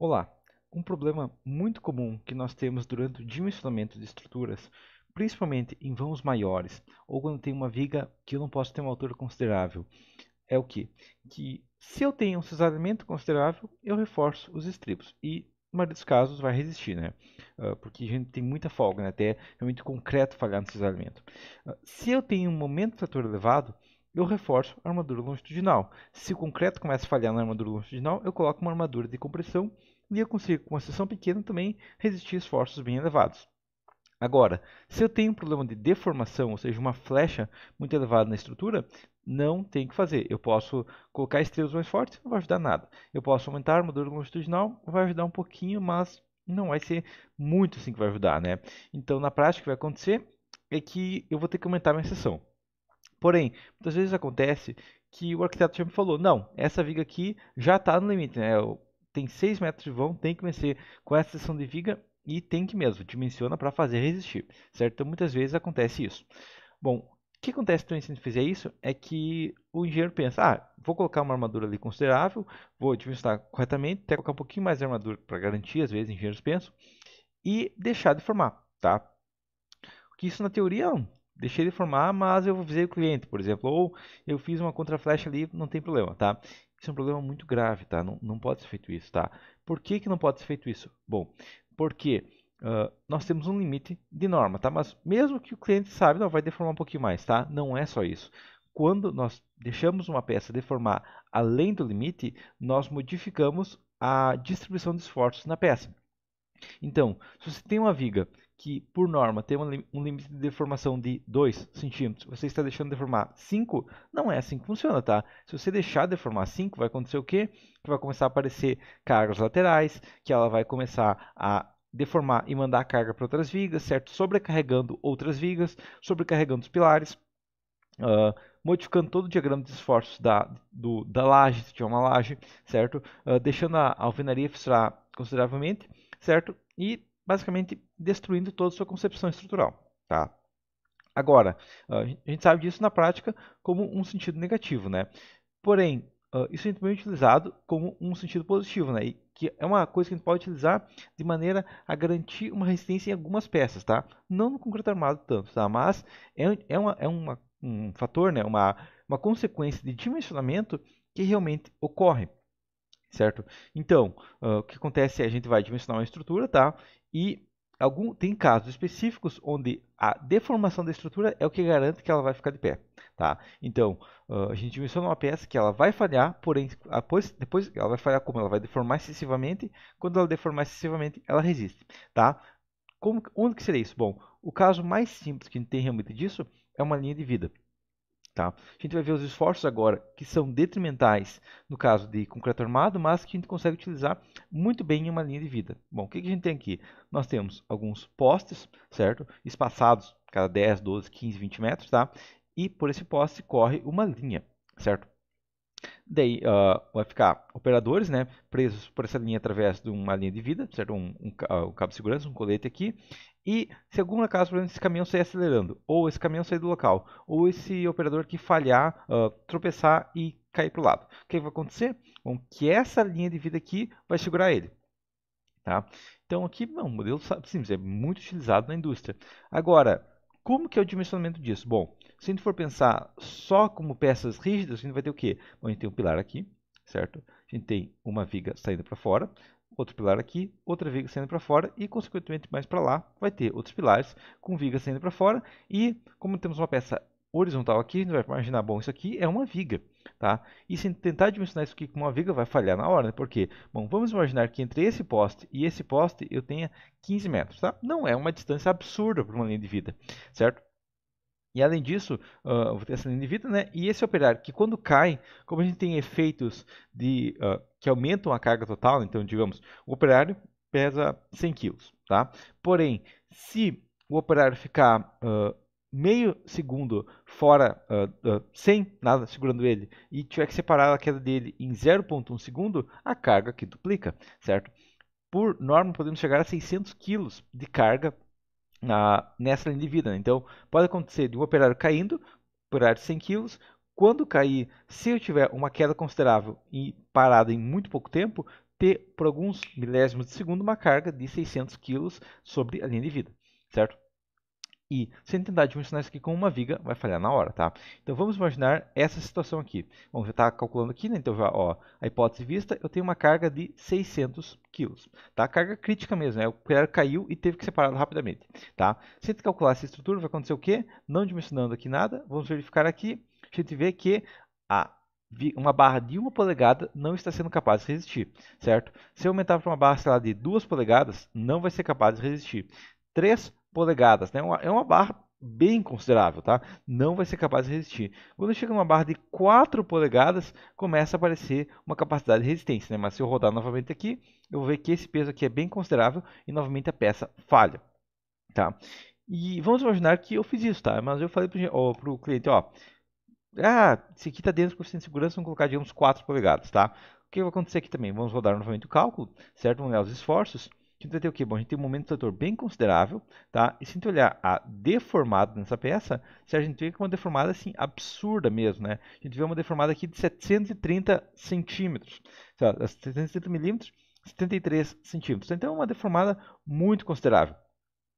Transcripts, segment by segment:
Olá! Um problema muito comum que nós temos durante o dimensionamento de estruturas, principalmente em vãos maiores ou quando tem uma viga que eu não posso ter uma altura considerável, é o que? Que se eu tenho um cisalhamento considerável, eu reforço os estribos e na maioria dos casos vai resistir, né? Ah, porque a gente tem muita folga, né? até realmente é concreto falhar no cisalhamento. Ah, se eu tenho um momento de fator elevado, eu reforço a armadura longitudinal. Se o concreto começa a falhar na armadura longitudinal, eu coloco uma armadura de compressão e eu consigo, com uma seção pequena, também resistir a esforços bem elevados. Agora, se eu tenho um problema de deformação, ou seja, uma flecha muito elevada na estrutura, não tem o que fazer. Eu posso colocar estrelas mais fortes, não vai ajudar nada. Eu posso aumentar a armadura longitudinal, vai ajudar um pouquinho, mas não vai ser muito assim que vai ajudar, né? Então, na prática, o que vai acontecer é que eu vou ter que aumentar minha seção. Porém, muitas vezes acontece que o arquiteto já me falou, não, essa viga aqui já está no limite, né? tem 6 metros de vão, tem que vencer com essa seção de viga e tem que mesmo, dimensiona para fazer resistir, certo? Então muitas vezes acontece isso. Bom, o que acontece então, se a gente fizer isso é que o engenheiro pensa, ah, vou colocar uma armadura ali considerável, vou dimensionar corretamente, até colocar um pouquinho mais de armadura para garantir, às vezes engenheiros pensam, e deixar de formar, tá? Que isso na teoria deixei de formar, mas eu avisei o cliente, por exemplo, ou eu fiz uma contra-flecha ali, não tem problema, tá? Isso é um problema muito grave, tá? Não, não pode ser feito isso, tá? Por que, que não pode ser feito isso? Bom, porque uh, nós temos um limite de norma, tá? Mas mesmo que o cliente saiba, vai deformar um pouquinho mais, tá? Não é só isso. Quando nós deixamos uma peça deformar além do limite, nós modificamos a distribuição de esforços na peça. Então, se você tem uma viga que, por norma, tem um limite de deformação de 2 centímetros, você está deixando deformar 5, não é assim que funciona, tá? Se você deixar deformar 5, vai acontecer o quê? Que vai começar a aparecer cargas laterais, que ela vai começar a deformar e mandar a carga para outras vigas, certo? Sobrecarregando outras vigas, sobrecarregando os pilares, uh, modificando todo o diagrama de esforços da, do, da laje, se tiver uma laje, certo? Uh, deixando a alvenaria fissurar consideravelmente, certo? E basicamente destruindo toda a sua concepção estrutural. Tá? Agora, ah, a gente sabe disso na prática como um sentido negativo, né? Porém, ah, isso é muito utilizado como um sentido positivo, né? E que é uma coisa que a gente pode utilizar de maneira a garantir uma resistência em algumas peças, tá? Não no concreto armado tanto, tá? Mas é, é, uma, é uma, um fator, né? Uma, uma consequência de dimensionamento que realmente ocorre certo? Então, uh, o que acontece é a gente vai dimensionar uma estrutura, tá? E algum, tem casos específicos onde a deformação da estrutura é o que garante que ela vai ficar de pé, tá? Então, uh, a gente dimensiona uma peça que ela vai falhar, porém, depois, depois ela vai falhar como? Ela vai deformar excessivamente, quando ela deformar excessivamente, ela resiste, tá? Como, onde que seria isso? Bom, o caso mais simples que a gente tem realmente disso é uma linha de vida, Tá? A gente vai ver os esforços agora que são detrimentais no caso de concreto armado, mas que a gente consegue utilizar muito bem em uma linha de vida. Bom, o que, que a gente tem aqui? Nós temos alguns postes, certo? Espaçados cada 10, 12, 15, 20 metros, tá? E por esse poste corre uma linha, certo? Daí uh, vai ficar operadores né, presos por essa linha através de uma linha de vida, certo? Um, um, ah, um cabo de segurança, um colete aqui, e, se algum acaso, por exemplo, esse caminhão sair acelerando, ou esse caminhão sair do local, ou esse operador que falhar, uh, tropeçar e cair para o lado. O que vai acontecer? Bom, que essa linha de vida aqui vai segurar ele. Tá? Então aqui não, modelo simples é muito utilizado na indústria. Agora, como que é o dimensionamento disso? Bom, se a gente for pensar só como peças rígidas, a gente vai ter o quê? Bom, a gente tem um pilar aqui, certo? A gente tem uma viga saindo para fora, outro pilar aqui, outra viga saindo para fora e, consequentemente, mais para lá vai ter outros pilares com viga saindo para fora e, como temos uma peça horizontal aqui, a gente vai imaginar, bom, isso aqui é uma viga, tá? E se tentar dimensionar isso aqui com uma viga, vai falhar na hora, né? Porque, bom, vamos imaginar que entre esse poste e esse poste eu tenha 15 metros, tá? Não é uma distância absurda para uma linha de vida, certo? E além disso, uh, vou ter essa linha de vida, né? E esse operário que quando cai, como a gente tem efeitos de uh, que aumentam a carga total, então digamos, o operário pesa 100 kg, tá? Porém, se o operário ficar uh, meio segundo fora, uh, uh, sem nada segurando ele, e tiver que separar a queda dele em 0.1 segundo, a carga que duplica, certo? Por norma, podemos chegar a 600 kg de carga ah, nessa linha de vida. Né? Então, pode acontecer de um operário caindo, operário de 100 kg, quando cair, se eu tiver uma queda considerável e parada em muito pouco tempo, ter por alguns milésimos de segundo uma carga de 600 kg sobre a linha de vida, certo? e tentar dimensionar isso aqui com uma viga vai falhar na hora, tá? Então vamos imaginar essa situação aqui. Bom, já está calculando aqui, né? Então ó, a hipótese vista, eu tenho uma carga de 600 kg, tá? Carga crítica mesmo, né? O pilar caiu e teve que separar rapidamente, tá? Se a gente calcular essa estrutura, vai acontecer o quê? Não dimensionando aqui nada, vamos verificar aqui, a gente vê que a uma barra de uma polegada não está sendo capaz de resistir, certo? Se eu aumentar para uma barra, sei lá, de duas polegadas, não vai ser capaz de resistir. 3 polegadas. Né? É, é uma barra bem considerável, tá? Não vai ser capaz de resistir. Quando chega numa barra de 4 polegadas, começa a aparecer uma capacidade de resistência, né? Mas se eu rodar novamente aqui, eu vou ver que esse peso aqui é bem considerável e novamente a peça falha, tá? E vamos imaginar que eu fiz isso, tá? Mas eu falei para o cliente, ó, ah, se aqui está dentro do coeficiente de segurança, vamos colocar, digamos, 4 polegadas, tá? O que vai acontecer aqui também? Vamos rodar novamente o cálculo, certo? Vamos olhar os esforços a gente vai ter o que? Bom, a gente tem um momento de setor bem considerável, tá? E se a gente olhar a deformada nessa peça, se a gente vê que é uma deformada assim absurda mesmo, né? A gente vê uma deformada aqui de 730 centímetros, 730 tá? é milímetros, 73 centímetros. Então é uma deformada muito considerável.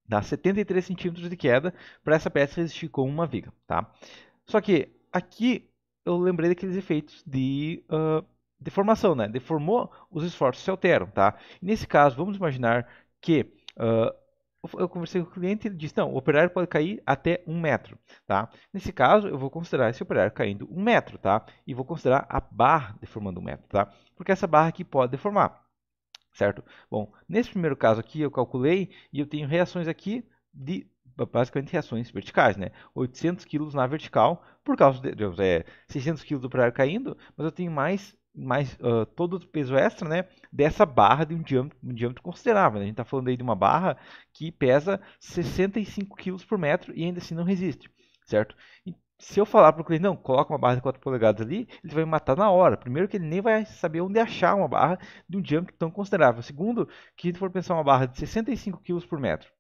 Dá tá? 73 centímetros de queda para essa peça resistir com uma viga, tá? Só que aqui eu lembrei daqueles efeitos de uh, deformação, né? Deformou, os esforços se alteram, tá? Nesse caso, vamos imaginar que uh, eu conversei com o cliente e ele disse, não, o operário pode cair até um metro, tá? Nesse caso, eu vou considerar esse operário caindo um metro, tá? E vou considerar a barra deformando um metro, tá? Porque é essa barra aqui pode deformar, certo? Bom, nesse primeiro caso aqui, eu calculei e eu tenho reações aqui de basicamente reações verticais, né? 800 kg na vertical, por causa de é, 600 kg do operário caindo, mas eu tenho mais mais uh, todo o peso extra, né, dessa barra de um diâmetro, um diâmetro considerável. Né? A gente está falando aí de uma barra que pesa 65 kg por metro e ainda assim não resiste, certo? E se eu falar para o cliente, não, coloca uma barra de 4 polegadas ali, ele vai me matar na hora. Primeiro que ele nem vai saber onde achar uma barra de um diâmetro tão considerável. Segundo, que se for pensar uma barra de 65 kg por metro,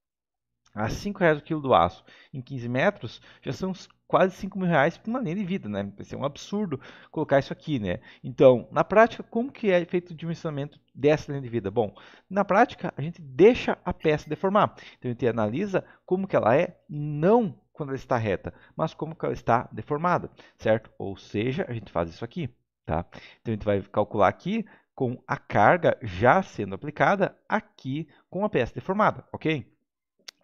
a 5 reais o quilo do aço em 15 metros, já são quase 5 mil reais por uma linha de vida, né? Vai ser um absurdo colocar isso aqui, né? Então, na prática, como que é feito o dimensionamento dessa linha de vida? Bom, na prática, a gente deixa a peça deformar. Então, a gente analisa como que ela é, não quando ela está reta, mas como que ela está deformada, certo? Ou seja, a gente faz isso aqui, tá? Então, a gente vai calcular aqui com a carga já sendo aplicada aqui com a peça deformada, ok?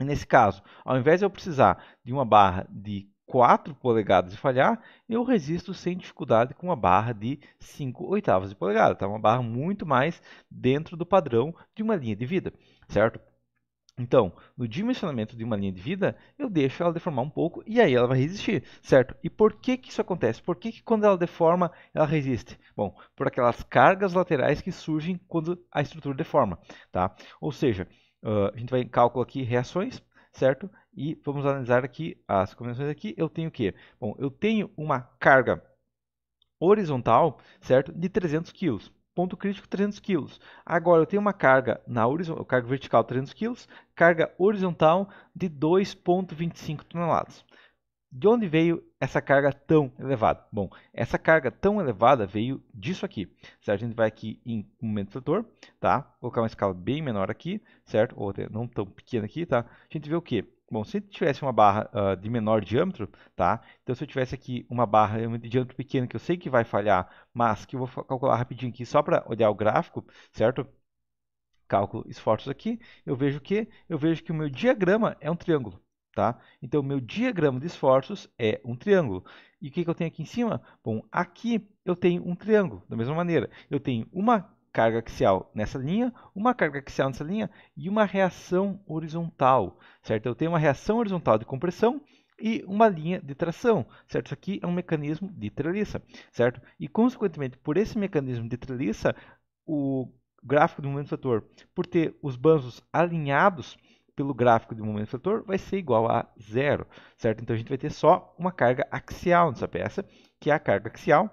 Nesse caso, ao invés de eu precisar de uma barra de 4 polegadas de falhar, eu resisto sem dificuldade com uma barra de 5 oitavas de polegada. Tá? Uma barra muito mais dentro do padrão de uma linha de vida, certo? Então, no dimensionamento de uma linha de vida, eu deixo ela deformar um pouco e aí ela vai resistir, certo? E por que, que isso acontece? Por que, que quando ela deforma, ela resiste? Bom, por aquelas cargas laterais que surgem quando a estrutura deforma, tá? Ou seja, ah, a gente vai em cálculo aqui reações, certo? E vamos analisar aqui as combinações aqui. Eu tenho o quê? Bom, eu tenho uma carga horizontal, certo? De 300 kg. Ponto crítico 300 kg. Agora eu tenho uma carga na horizontal, carga vertical 300 kg, carga horizontal de 2.25 toneladas. De onde veio essa carga tão elevada? Bom, essa carga tão elevada veio disso aqui, Se A gente vai aqui em momento setor, tá? Colocar uma escala bem menor aqui, certo? Ou não tão pequena aqui, tá? A gente vê o quê? Bom, se tivesse uma barra uh, de menor diâmetro, tá? Então, se eu tivesse aqui uma barra de diâmetro pequeno, que eu sei que vai falhar, mas que eu vou calcular rapidinho aqui só para olhar o gráfico, certo? Cálculo esforços aqui, eu vejo quê? eu vejo que o meu diagrama é um triângulo. Tá? Então, meu diagrama de esforços é um triângulo. E o que, que eu tenho aqui em cima? Bom, aqui eu tenho um triângulo, da mesma maneira. Eu tenho uma carga axial nessa linha, uma carga axial nessa linha e uma reação horizontal, certo? Eu tenho uma reação horizontal de compressão e uma linha de tração, certo? Isso aqui é um mecanismo de treliça, certo? E, consequentemente, por esse mecanismo de treliça, o gráfico do momento fator, por ter os banzos alinhados, pelo gráfico de momento fator vai ser igual a zero, certo? Então a gente vai ter só uma carga axial nessa peça, que é a carga axial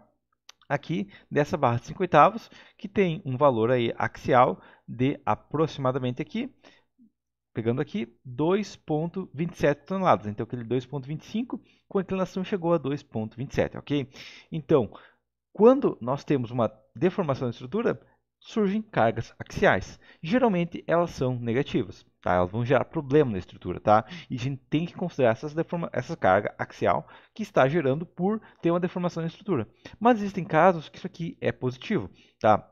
aqui dessa barra de 5 oitavos, que tem um valor aí axial de aproximadamente aqui, pegando aqui, 2.27 toneladas. Então aquele 2.25 com a inclinação chegou a 2.27, ok? Então, quando nós temos uma deformação da estrutura, surgem cargas axiais. Geralmente elas são negativas, tá? Elas vão gerar problema na estrutura, tá? E a gente tem que considerar essas deforma essa carga axial que está gerando por ter uma deformação na estrutura. Mas existem casos que isso aqui é positivo, tá?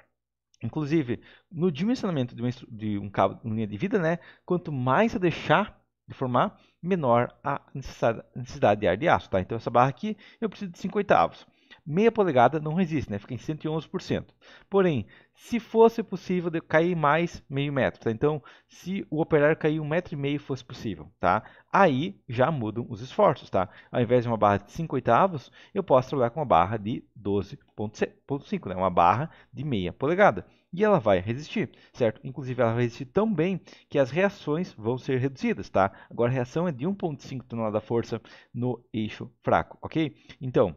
Inclusive, no dimensionamento de, uma, de um cabo de linha de vida, né? Quanto mais eu deixar deformar, menor a necessidade de ar de aço, tá? Então essa barra aqui eu preciso de 5 oitavos meia polegada não resiste, né? fica em 111%. Porém, se fosse possível cair mais meio metro, tá? então se o operário cair um metro e meio fosse possível, tá? aí já mudam os esforços. Tá? Ao invés de uma barra de 5 oitavos, eu posso trabalhar com uma barra de 12,5, né? uma barra de meia polegada. E ela vai resistir, certo? Inclusive, ela vai resistir tão bem que as reações vão ser reduzidas, tá? Agora, a reação é de 1,5 tonelada força no eixo fraco, ok? Então,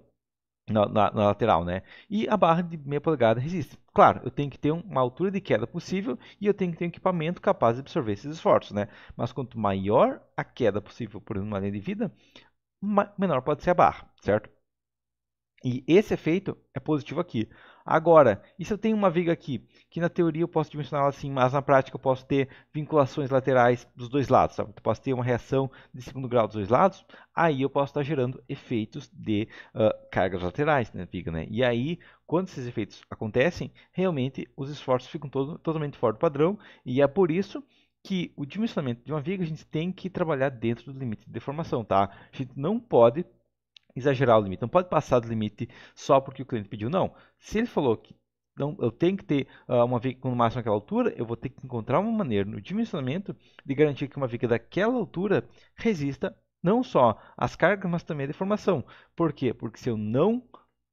na, na, na, lateral, né? E a barra de meia polegada resiste. Claro, eu tenho que ter uma altura de queda possível e eu tenho que ter um equipamento capaz de absorver esses esforços, né? Mas quanto maior a queda possível por uma linha de vida, menor pode ser a barra, certo? E esse efeito é positivo aqui. Agora, e se eu tenho uma viga aqui, que na teoria eu posso dimensionar ela assim, mas na prática eu posso ter vinculações laterais dos dois lados, sabe? Eu posso ter uma reação de segundo grau dos dois lados, aí eu posso estar gerando efeitos de uh, cargas laterais na né, viga, né? E aí, quando esses efeitos acontecem, realmente os esforços ficam todo, totalmente fora do padrão, e é por isso que o dimensionamento de uma viga a gente tem que trabalhar dentro do limite de deformação, tá? A gente não pode exagerar o limite. Não pode passar do limite só porque o cliente pediu. Não. Se ele falou que não, eu tenho que ter uh, uma viga no máximo naquela altura, eu vou ter que encontrar uma maneira no dimensionamento de garantir que uma viga daquela altura resista não só às cargas, mas também à deformação. Por quê? Porque se eu não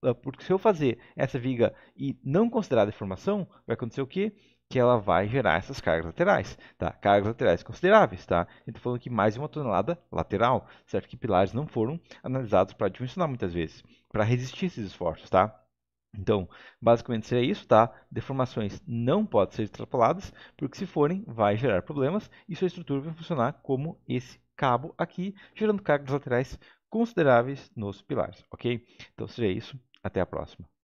ah, porque se eu fazer essa viga e não considerar a deformação, vai acontecer o que? que ela vai gerar essas cargas laterais, tá? Cargas laterais consideráveis, tá? Então falando que mais de uma tonelada lateral, certo? Que pilares não foram analisados para dimensionar muitas vezes, para resistir esses esforços, tá? Então, basicamente seria isso, tá? Deformações não podem ser extrapoladas, porque se forem, vai gerar problemas e sua estrutura vai funcionar como esse cabo aqui, gerando cargas laterais consideráveis nos pilares, ok? Então seria isso, até a próxima.